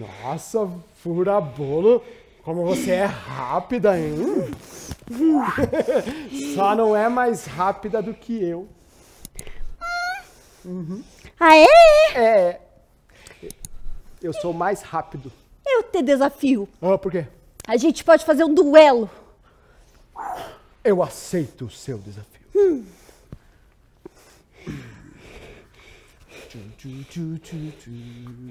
Nossa, fura bolo. Como você é rápida, hein? Só não é mais rápida do que eu. Uhum. Aê! É. Eu sou mais rápido. Eu te desafio. Ah, por quê? A gente pode fazer um duelo. Eu aceito o seu desafio. Hum. Tchum, tchum, tchum,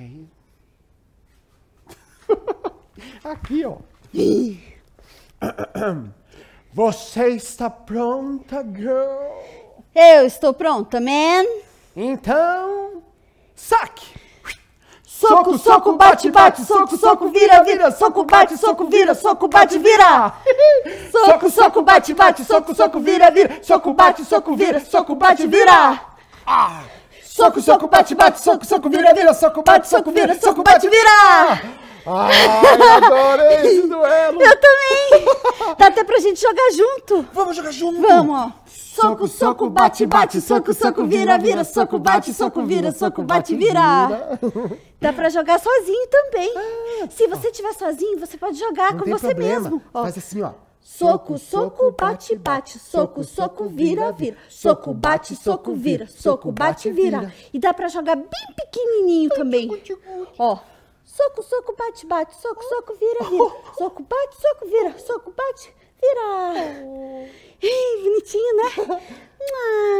que é isso? Aqui, ó. Você está pronta, girl? Eu estou pronta, man. Então, saque! Soco, soco, bate, bate, soco, soco, vira, vira, soco, bate, soco, vira, soco, bate, vira. Soco, soco, bate, bate, soco, soco, vira, vira, soco, bate, soco, vira, soco, bate, vira. Ah! soco, soco, bate, bate, soco, soco, vira, vira, soco, bate, soco, vira, soco, bate, vira! Ai, adorei esse duelo! Eu também! Dá até pra gente jogar junto! Vamos jogar junto! Vamos, ó! Soco, soco, bate, bate, soco, soco, vira, vira, soco, bate, soco, vira, soco, bate, vira! Dá pra jogar sozinho também! Ah, Se tá. você estiver sozinho, você pode jogar com você mesmo! Faz assim, ó! Soco, soco, bate, bate, soco, soco, vira, vira. Soco, bate, soco, vira, soco, bate, vira. E dá para jogar bem pequenininho também. Ó. Soco, soco, bate, bate, soco, soco, vira, vira. Soco, bate, soco, vira, soco, bate, vira. Ih, oh. bonitinho, né?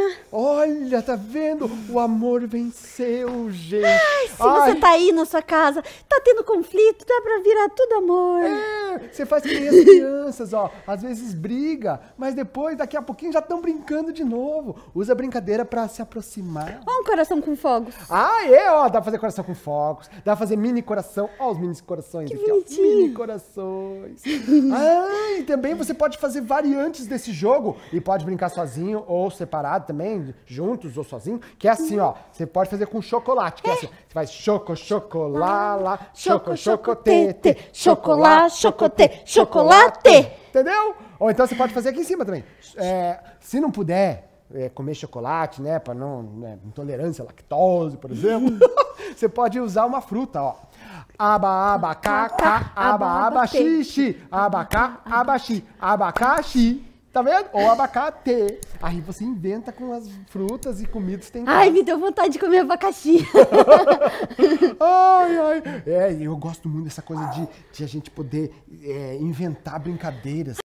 Olha, tá vendo? O amor venceu, gente. Ai, se Ai. você tá aí na sua casa, tá tendo conflito, dá pra virar tudo amor. É, você faz que as crianças, ó. Às vezes briga, mas depois, daqui a pouquinho, já estão brincando de novo. Usa a brincadeira pra se aproximar. Ó, um coração com fogos. Ah, é, ó. Dá pra fazer coração com fogos. Dá pra fazer mini coração. Ó, os mini corações que aqui, ó. Mini corações. ah, e também você pode fazer variantes desse jogo e pode brincar sozinho ou separado também, junto juntos ou sozinho, que é assim, ó. Você pode fazer com chocolate, que é, assim. Você faz choco, chocolala, choco, chocotete, chocolate, chocotê, chocolate. Entendeu? Ou então você pode fazer aqui em cima também. É, se não puder é, comer chocolate, né, para não né, intolerância à lactose, por exemplo, você pode usar uma fruta, ó. Aba, abacá, aba, abacaxi, abacá, abaxi, abacaxi. Tá vendo? Ou abacate. Aí você inventa com as frutas e comidas tem Ai, me deu vontade de comer abacaxi. ai, ai. É, eu gosto muito dessa coisa de, de a gente poder é, inventar brincadeiras.